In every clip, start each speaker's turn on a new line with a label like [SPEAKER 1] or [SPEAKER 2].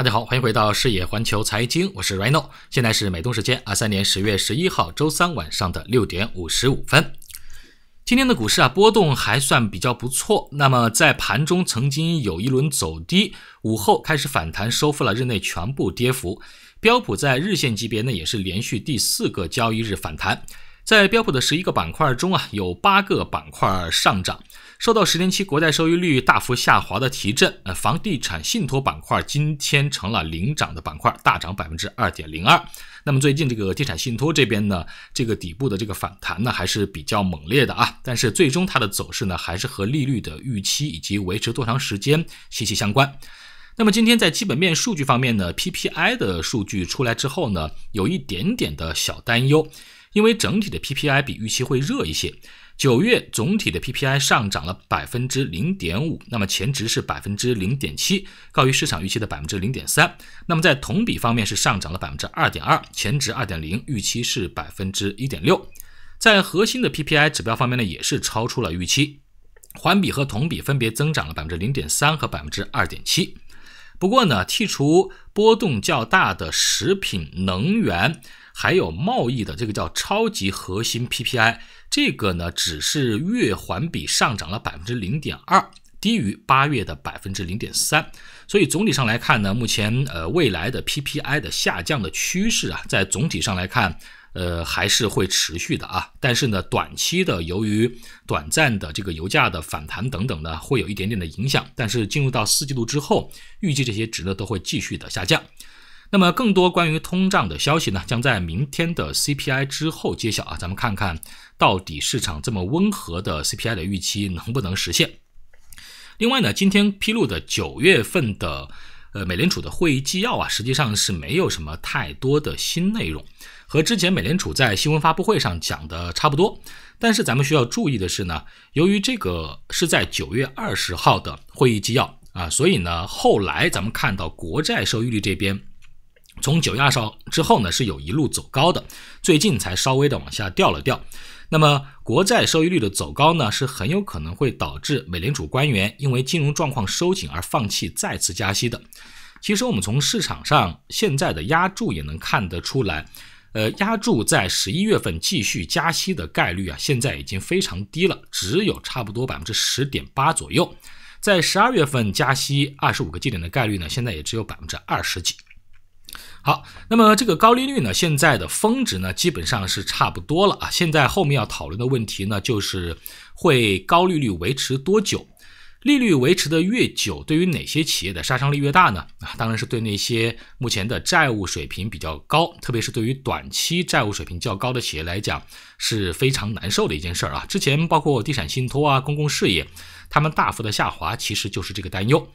[SPEAKER 1] 大家好，欢迎回到视野环球财经，我是 Rino，现在是美东时间二三年十月十一号周三晚上的六点五十五分。今天的股市啊波动还算比较不错，那么在盘中曾经有一轮走低，午后开始反弹，收复了日内全部跌幅。标普在日线级别呢也是连续第四个交易日反弹，在标普的十一个板块中啊有八个板块上涨。受到十年期国债收益率大幅下滑的提振，呃，房地产信托板块今天成了领涨的板块，大涨百分之二点零二。那么最近这个地产信托这边呢，这个底部的这个反弹呢还是比较猛烈的啊。但是最终它的走势呢，还是和利率的预期以及维持多长时间息息相关。那么今天在基本面数据方面呢，PPI 的数据出来之后呢，有一点点的小担忧，因为整体的 PPI 比预期会热一些。九月总体的 PPI 上涨了百分之零点五，那么前值是百分之零点七，高于市场预期的百分之零点三。那么在同比方面是上涨了百分之二点二，前值二点零，预期是百分之一点六。在核心的 PPI 指标方面呢，也是超出了预期，环比和同比分别增长了百分之零点三和百分之二点七。不过呢，剔除波动较大的食品、能源还有贸易的这个叫超级核心 PPI。这个呢，只是月环比上涨了百分之零点二，低于八月的百分之零点三。所以总体上来看呢，目前呃未来的 PPI 的下降的趋势啊，在总体上来看，呃还是会持续的啊。但是呢，短期的由于短暂的这个油价的反弹等等呢，会有一点点的影响。但是进入到四季度之后，预计这些值呢都会继续的下降。那么，更多关于通胀的消息呢，将在明天的 CPI 之后揭晓啊。咱们看看到底市场这么温和的 CPI 的预期能不能实现？另外呢，今天披露的九月份的呃美联储的会议纪要啊，实际上是没有什么太多的新内容，和之前美联储在新闻发布会上讲的差不多。但是咱们需要注意的是呢，由于这个是在九月二十号的会议纪要啊，所以呢，后来咱们看到国债收益率这边。从九月二十号之后呢，是有一路走高的，最近才稍微的往下掉了掉。那么国债收益率的走高呢，是很有可能会导致美联储官员因为金融状况收紧而放弃再次加息的。其实我们从市场上现在的压注也能看得出来，呃，压注在十一月份继续加息的概率啊，现在已经非常低了，只有差不多百分之十点八左右。在十二月份加息二十五个基点的概率呢，现在也只有百分之二十几。好，那么这个高利率呢，现在的峰值呢，基本上是差不多了啊。现在后面要讨论的问题呢，就是会高利率维持多久？利率维持的越久，对于哪些企业的杀伤力越大呢？啊，当然是对那些目前的债务水平比较高，特别是对于短期债务水平较高的企业来讲，是非常难受的一件事儿啊。之前包括地产信托啊、公共事业，他们大幅的下滑，其实就是这个担忧。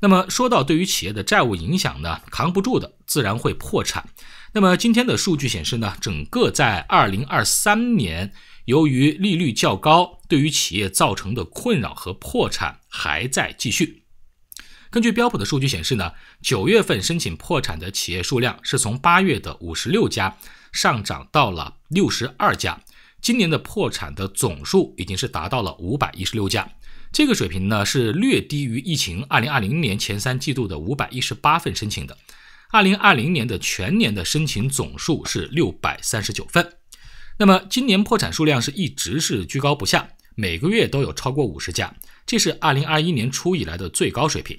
[SPEAKER 1] 那么说到对于企业的债务影响呢，扛不住的自然会破产。那么今天的数据显示呢，整个在二零二三年，由于利率较高，对于企业造成的困扰和破产还在继续。根据标普的数据显示呢，九月份申请破产的企业数量是从八月的五十六家上涨到了六十二家，今年的破产的总数已经是达到了五百一十六家。这个水平呢是略低于疫情二零二零年前三季度的五百一十八份申请的，二零二零年的全年的申请总数是六百三十九份。那么今年破产数量是一直是居高不下，每个月都有超过五十家，这是二零二一年初以来的最高水平。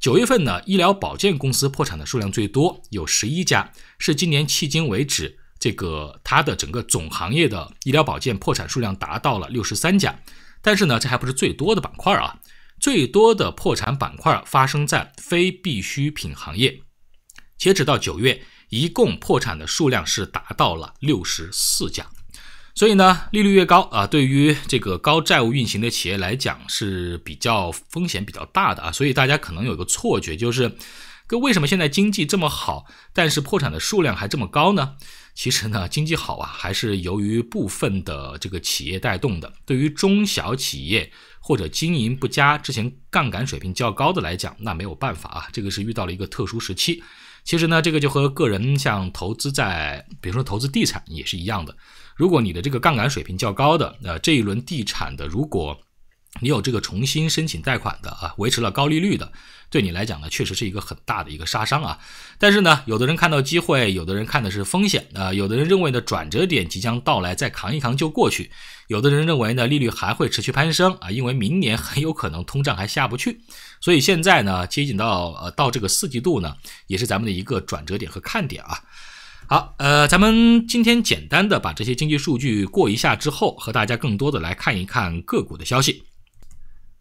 [SPEAKER 1] 九月份呢，医疗保健公司破产的数量最多有十一家，是今年迄今为止这个它的整个总行业的医疗保健破产数量达到了六十三家。但是呢，这还不是最多的板块啊，最多的破产板块发生在非必需品行业。截止到九月，一共破产的数量是达到了六十四家。所以呢，利率越高啊，对于这个高债务运行的企业来讲是比较风险比较大的啊。所以大家可能有个错觉，就是，跟为什么现在经济这么好，但是破产的数量还这么高呢？其实呢，经济好啊，还是由于部分的这个企业带动的。对于中小企业或者经营不佳、之前杠杆水平较高的来讲，那没有办法啊，这个是遇到了一个特殊时期。其实呢，这个就和个人像投资在，比如说投资地产也是一样的。如果你的这个杠杆水平较高的，那这一轮地产的如果。你有这个重新申请贷款的啊，维持了高利率的，对你来讲呢，确实是一个很大的一个杀伤啊。但是呢，有的人看到机会，有的人看的是风险啊，有的人认为呢转折点即将到来，再扛一扛就过去，有的人认为呢利率还会持续攀升啊，因为明年很有可能通胀还下不去。所以现在呢，接近到呃到这个四季度呢，也是咱们的一个转折点和看点啊。好，呃，咱们今天简单的把这些经济数据过一下之后，和大家更多的来看一看个股的消息。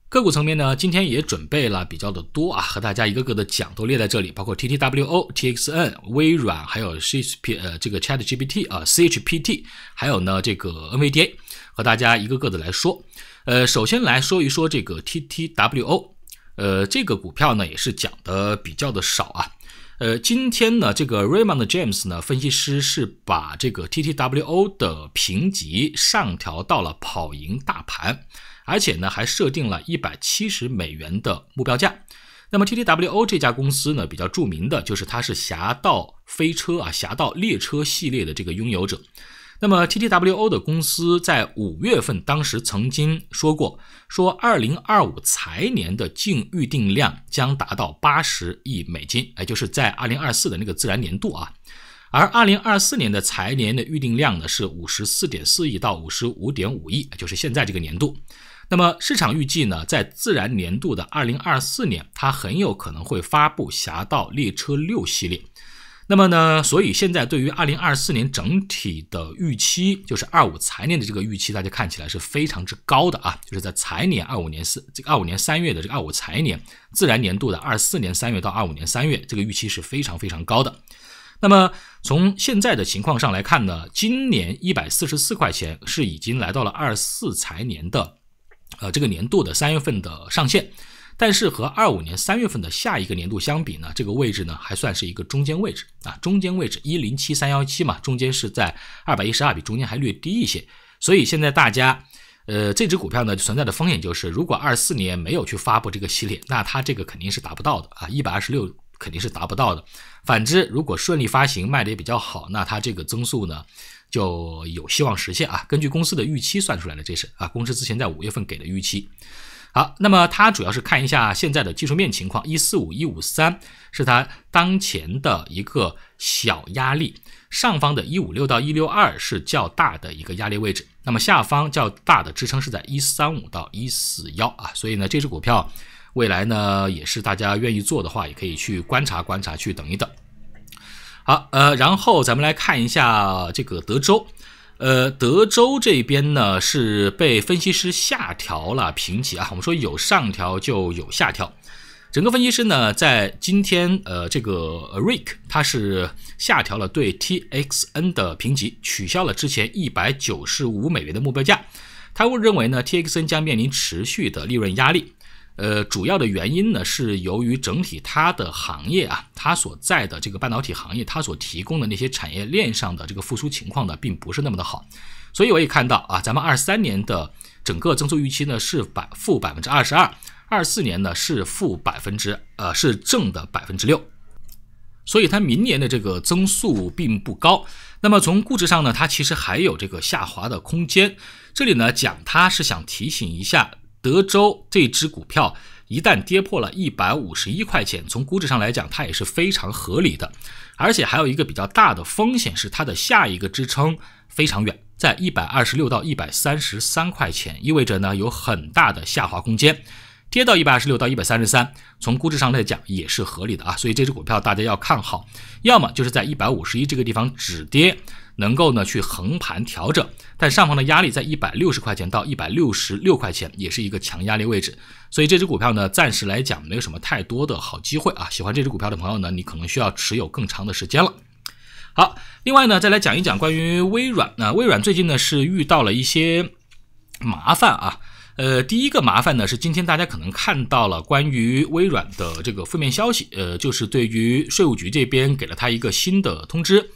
[SPEAKER 1] 个股层面呢，今天也准备了比较的多啊，和大家一个个的讲，都列在这里，包括 T T W O、T X N、微软，还有 C P 呃这个 Chat G P T 啊 C H P T，还有呢这个 N V D A，和大家一个个的来说。呃，首先来说一说这个 T T W O，呃，这个股票呢也是讲的比较的少啊。呃，今天呢这个 Raymond James 呢分析师是把这个 T T W O 的评级上调到了跑赢大盘。而且呢，还设定了一百七十美元的目标价。那么，TTWO 这家公司呢，比较著名的就是它是《侠盗飞车》啊，《侠盗列车》系列的这个拥有者。那么，TTWO 的公司在五月份当时曾经说过，说二零二五财年的净预定量将达到八十亿美金，也就是在二零二四的那个自然年度啊。而二零二四年的财年的预定量呢，是五十四点四亿到五十五点五亿，就是现在这个年度。那么市场预计呢，在自然年度的二零二四年，它很有可能会发布《侠盗猎车六》系列。那么呢，所以现在对于二零二四年整体的预期，就是二五财年的这个预期，大家看起来是非常之高的啊！就是在财年二五年四这个二五年三月的这个二五财年自然年度的二四年三月到二五年三月，这个预期是非常非常高的。那么从现在的情况上来看呢，今年一百四十四块钱是已经来到了二四财年的。呃，这个年度的三月份的上限。但是和二五年三月份的下一个年度相比呢，这个位置呢还算是一个中间位置啊，中间位置一零七三幺七嘛，中间是在二百一十二，比中间还略低一些。所以现在大家，呃，这只股票呢存在的风险就是，如果二四年没有去发布这个系列，那它这个肯定是达不到的啊，一百二十六肯定是达不到的。反之，如果顺利发行卖的也比较好，那它这个增速呢？就有希望实现啊！根据公司的预期算出来的，这是啊，公司之前在五月份给的预期。好，那么它主要是看一下现在的技术面情况，一四五一五三是它当前的一个小压力，上方的一五六到一六二是较大的一个压力位置，那么下方较大的支撑是在一三五到一四幺啊，所以呢，这只股票未来呢，也是大家愿意做的话，也可以去观察观察，去等一等。好，呃，然后咱们来看一下这个德州，呃，德州这边呢是被分析师下调了评级啊。我们说有上调就有下调，整个分析师呢在今天，呃，这个 Rick 他是下调了对 TXN 的评级，取消了之前一百九十五美元的目标价。他会认为呢，TXN 将面临持续的利润压力。呃，主要的原因呢，是由于整体它的行业啊，它所在的这个半导体行业，它所提供的那些产业链上的这个复苏情况呢，并不是那么的好，所以我也看到啊，咱们二三年的整个增速预期呢是百负百分之二十二，二四年呢是负百分之呃是正的百分之六，所以它明年的这个增速并不高。那么从估值上呢，它其实还有这个下滑的空间。这里呢讲它是想提醒一下。德州这只股票一旦跌破了一百五十一块钱，从估值上来讲，它也是非常合理的。而且还有一个比较大的风险是，它的下一个支撑非常远，在一百二十六到一百三十三块钱，意味着呢有很大的下滑空间。跌到一百二十六到一百三十三，从估值上来讲也是合理的啊，所以这只股票大家要看好，要么就是在一百五十一这个地方止跌，能够呢去横盘调整，但上方的压力在一百六十块钱到一百六十六块钱也是一个强压力位置，所以这只股票呢暂时来讲没有什么太多的好机会啊，喜欢这只股票的朋友呢，你可能需要持有更长的时间了。好，另外呢再来讲一讲关于微软，那微软最近呢是遇到了一些麻烦啊。呃，第一个麻烦呢是今天大家可能看到了关于微软的这个负面消息，呃，就是对于税务局这边给了他一个新的通知，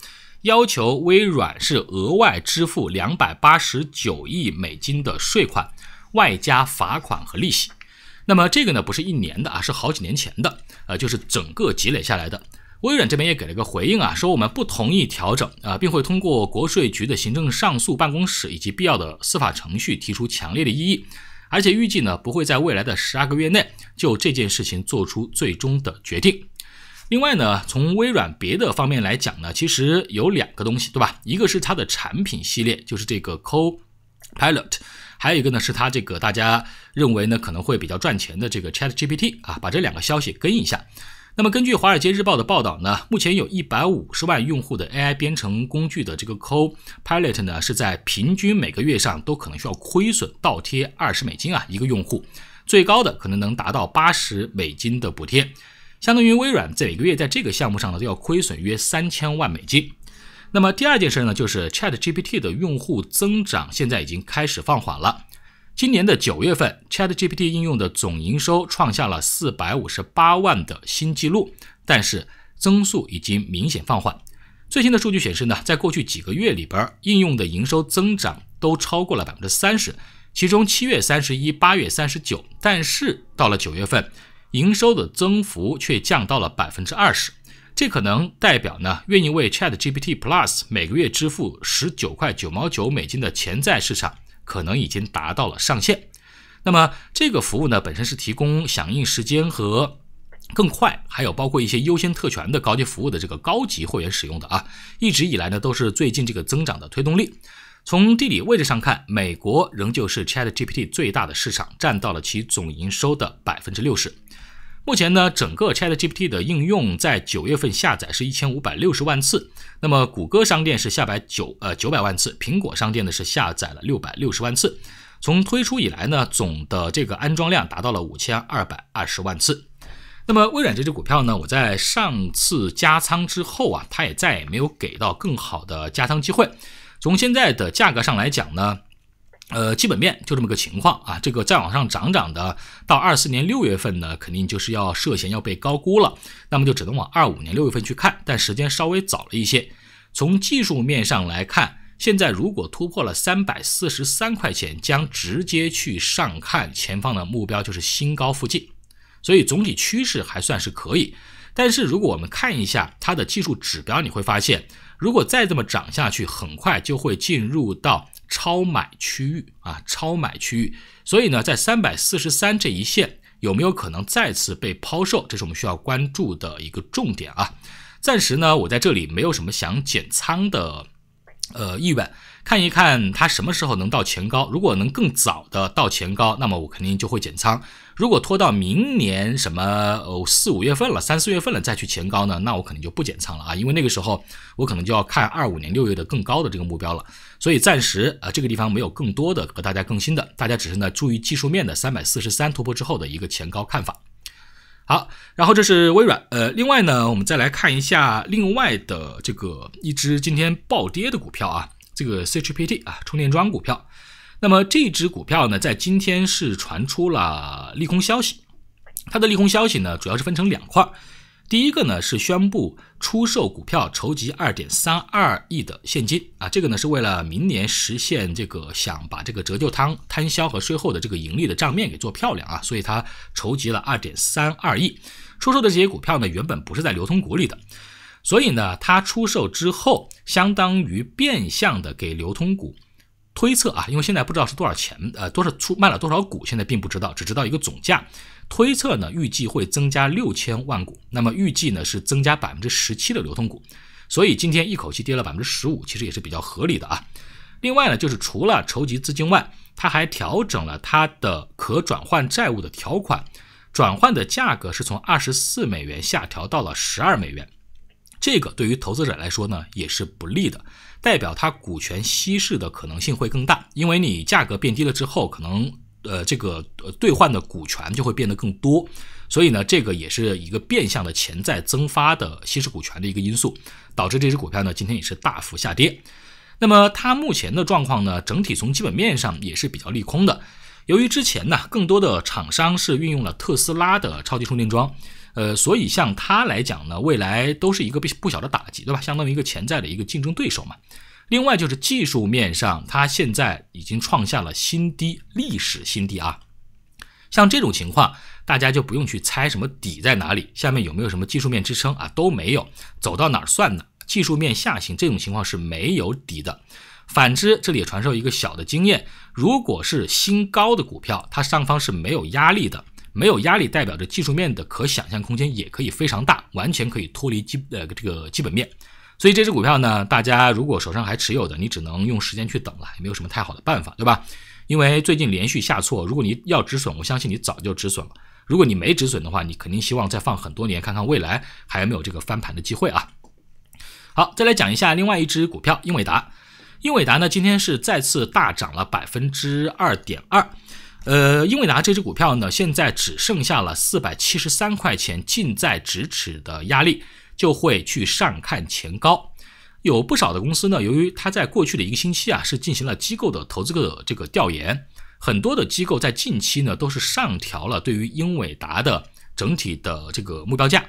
[SPEAKER 1] 要求微软是额外支付两百八十九亿美金的税款，外加罚款和利息。那么这个呢不是一年的啊，是好几年前的，呃，就是整个积累下来的。微软这边也给了个回应啊，说我们不同意调整啊，并会通过国税局的行政上诉办公室以及必要的司法程序提出强烈的异议。而且预计呢不会在未来的十二个月内就这件事情做出最终的决定。另外呢，从微软别的方面来讲呢，其实有两个东西，对吧？一个是它的产品系列，就是这个 Copilot，还有一个呢是它这个大家认为呢可能会比较赚钱的这个 ChatGPT。啊，把这两个消息跟一下。那么根据《华尔街日报》的报道呢，目前有一百五十万用户的 AI 编程工具的这个 Copilot 呢，是在平均每个月上都可能需要亏损倒贴二十美金啊，一个用户，最高的可能能达到八十美金的补贴，相当于微软在每个月在这个项目上呢都要亏损约三千万美金。那么第二件事呢，就是 ChatGPT 的用户增长现在已经开始放缓了。今年的九月份，Chat GPT 应用的总营收创下了四百五十八万的新纪录，但是增速已经明显放缓。最新的数据显示呢，在过去几个月里边，应用的营收增长都超过了百分之三十，其中七月三十一、八月三十九，但是到了九月份，营收的增幅却降到了百分之二十。这可能代表呢，愿意为 Chat GPT Plus 每个月支付十九块九毛九美金的潜在市场。可能已经达到了上限，那么这个服务呢，本身是提供响应时间和更快，还有包括一些优先特权的高级服务的这个高级会员使用的啊，一直以来呢都是最近这个增长的推动力。从地理位置上看，美国仍旧是 Chat GPT 最大的市场，占到了其总营收的百分之六十。目前呢，整个 ChatGPT 的应用在九月份下载是一千五百六十万次。那么谷歌商店是下载九呃九百万次，苹果商店呢是下载了六百六十万次。从推出以来呢，总的这个安装量达到了五千二百二十万次。那么微软这支股票呢，我在上次加仓之后啊，它也再也没有给到更好的加仓机会。从现在的价格上来讲呢。呃，基本面就这么个情况啊，这个再往上涨涨的，到二四年六月份呢，肯定就是要涉嫌要被高估了，那么就只能往二五年六月份去看，但时间稍微早了一些。从技术面上来看，现在如果突破了三百四十三块钱，将直接去上看前方的目标就是新高附近，所以总体趋势还算是可以。但是如果我们看一下它的技术指标，你会发现，如果再这么涨下去，很快就会进入到。超买区域啊，超买区域，所以呢，在三百四十三这一线有没有可能再次被抛售，这是我们需要关注的一个重点啊。暂时呢，我在这里没有什么想减仓的呃意愿。看一看它什么时候能到前高，如果能更早的到前高，那么我肯定就会减仓；如果拖到明年什么哦四五月份了，三四月份了再去前高呢，那我肯定就不减仓了啊，因为那个时候我可能就要看二五年六月的更高的这个目标了。所以暂时啊这个地方没有更多的和大家更新的，大家只是呢注意技术面的三百四十三突破之后的一个前高看法。好，然后这是微软，呃，另外呢我们再来看一下另外的这个一只今天暴跌的股票啊。这个 C H P T 啊，充电桩股票。那么这只股票呢，在今天是传出了利空消息。它的利空消息呢，主要是分成两块儿。第一个呢，是宣布出售股票，筹集二点三二亿的现金啊。这个呢，是为了明年实现这个想把这个折旧摊摊销和税后的这个盈利的账面给做漂亮啊，所以它筹集了二点三二亿。出售的这些股票呢，原本不是在流通股里的。所以呢，它出售之后，相当于变相的给流通股推测啊，因为现在不知道是多少钱，呃，多少出卖了多少股，现在并不知道，只知道一个总价。推测呢，预计会增加六千万股，那么预计呢是增加百分之十七的流通股。所以今天一口气跌了百分之十五，其实也是比较合理的啊。另外呢，就是除了筹集资金外，它还调整了它的可转换债务的条款，转换的价格是从二十四美元下调到了十二美元。这个对于投资者来说呢，也是不利的，代表它股权稀释的可能性会更大，因为你价格变低了之后，可能呃这个呃兑换的股权就会变得更多，所以呢，这个也是一个变相的潜在增发的稀释股权的一个因素，导致这只股票呢今天也是大幅下跌。那么它目前的状况呢，整体从基本面上也是比较利空的。由于之前呢，更多的厂商是运用了特斯拉的超级充电桩，呃，所以像它来讲呢，未来都是一个不不小的打击，对吧？相当于一个潜在的一个竞争对手嘛。另外就是技术面上，它现在已经创下了新低，历史新低啊。像这种情况，大家就不用去猜什么底在哪里，下面有没有什么技术面支撑啊，都没有，走到哪儿算呢？技术面下行，这种情况是没有底的。反之，这里也传授一个小的经验：，如果是新高的股票，它上方是没有压力的，没有压力代表着技术面的可想象空间也可以非常大，完全可以脱离基呃这个基本面。所以这只股票呢，大家如果手上还持有的，你只能用时间去等了，也没有什么太好的办法，对吧？因为最近连续下挫，如果你要止损，我相信你早就止损了；，如果你没止损的话，你肯定希望再放很多年，看看未来还有没有这个翻盘的机会啊。好，再来讲一下另外一只股票英伟达。英伟达呢，今天是再次大涨了百分之二点二，呃，英伟达这只股票呢，现在只剩下了四百七十三块钱，近在咫尺的压力就会去上看前高。有不少的公司呢，由于它在过去的一个星期啊，是进行了机构的投资的这个调研，很多的机构在近期呢，都是上调了对于英伟达的整体的这个目标价。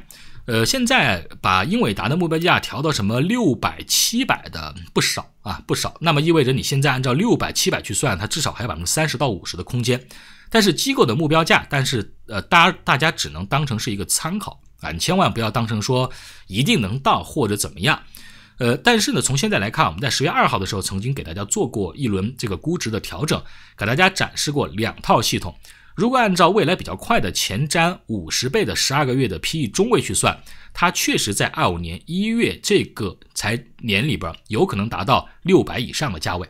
[SPEAKER 1] 呃，现在把英伟达的目标价调到什么六百、七百的不少啊，不少。那么意味着你现在按照六百、七百去算，它至少还有百分之三十到五十的空间。但是机构的目标价，但是呃，大家大家只能当成是一个参考啊，你千万不要当成说一定能到或者怎么样。呃，但是呢，从现在来看，我们在十月二号的时候曾经给大家做过一轮这个估值的调整，给大家展示过两套系统。如果按照未来比较快的前瞻五十倍的十二个月的 P E 中位去算，它确实在二五年一月这个财年里边有可能达到六百以上的价位，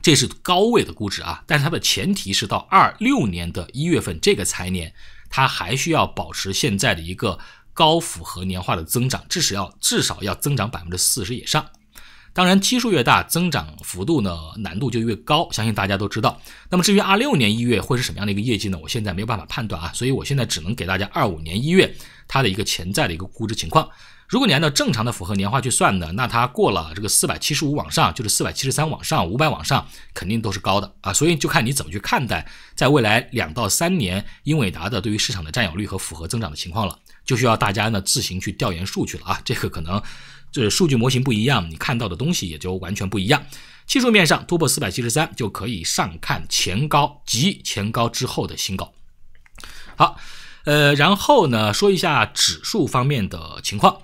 [SPEAKER 1] 这是高位的估值啊。但是它的前提是到二六年的一月份这个财年，它还需要保持现在的一个高复合年化的增长，至少要至少要增长百分之四十以上。当然，基数越大，增长幅度呢，难度就越高，相信大家都知道。那么，至于二六年一月会是什么样的一个业绩呢？我现在没有办法判断啊，所以我现在只能给大家二五年一月它的一个潜在的一个估值情况。如果你按照正常的符合年化去算呢，那它过了这个四百七十五往上，就是四百七十三往上，五百往上，肯定都是高的啊。所以就看你怎么去看待，在未来两到三年英伟达的对于市场的占有率和符合增长的情况了，就需要大家呢自行去调研数据了啊，这个可能。就是数据模型不一样，你看到的东西也就完全不一样。技术面上突破四百七十三就可以上看前高及前高之后的新高。好，呃，然后呢说一下指数方面的情况。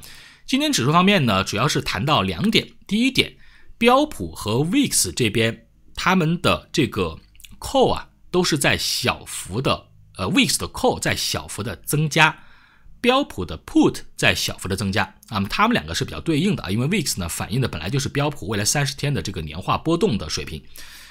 [SPEAKER 1] 今天指数方面呢，主要是谈到两点。第一点，标普和 VIX 这边，他们的这个 call 啊都是在小幅的，呃，VIX 的 call 在小幅的增加，标普的 put 在小幅的增加。那么它们两个是比较对应的啊，因为 VIX 呢反映的本来就是标普未来三十天的这个年化波动的水平，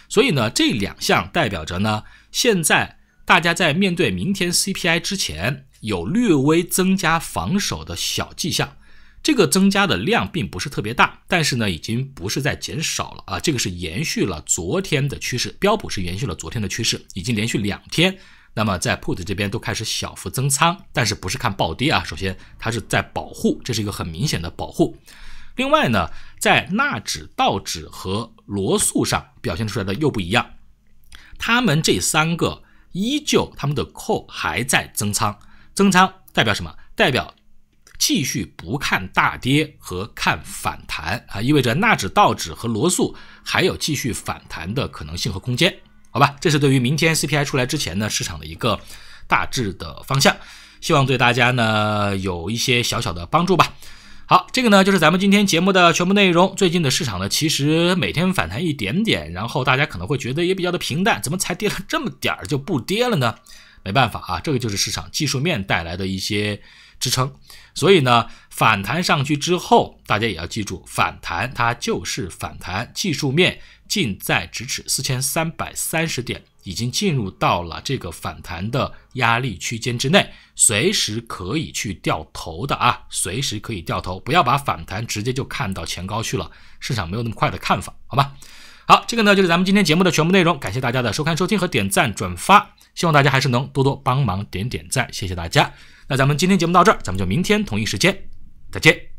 [SPEAKER 1] 所以呢这两项代表着呢，现在大家在面对明天 CPI 之前有略微增加防守的小迹象，这个增加的量并不是特别大，但是呢已经不是在减少了啊，这个是延续了昨天的趋势，标普是延续了昨天的趋势，已经连续两天。那么在 put 这边都开始小幅增仓，但是不是看暴跌啊？首先它是在保护，这是一个很明显的保护。另外呢，在纳指、道指和罗素上表现出来的又不一样，他们这三个依旧他们的 put 还在增仓，增仓代表什么？代表继续不看大跌和看反弹啊，意味着纳指、道指和罗素还有继续反弹的可能性和空间。好吧，这是对于明天 CPI 出来之前呢，市场的一个大致的方向，希望对大家呢有一些小小的帮助吧。好，这个呢就是咱们今天节目的全部内容。最近的市场呢，其实每天反弹一点点，然后大家可能会觉得也比较的平淡，怎么才跌了这么点儿就不跌了呢？没办法啊，这个就是市场技术面带来的一些支撑。所以呢，反弹上去之后，大家也要记住，反弹它就是反弹技术面。近在咫尺，四千三百三十点已经进入到了这个反弹的压力区间之内，随时可以去掉头的啊，随时可以掉头，不要把反弹直接就看到前高去了，市场没有那么快的看法，好吧？好，这个呢就是咱们今天节目的全部内容，感谢大家的收看、收听和点赞、转发，希望大家还是能多多帮忙点点赞，谢谢大家。那咱们今天节目到这儿，咱们就明天同一时间再见。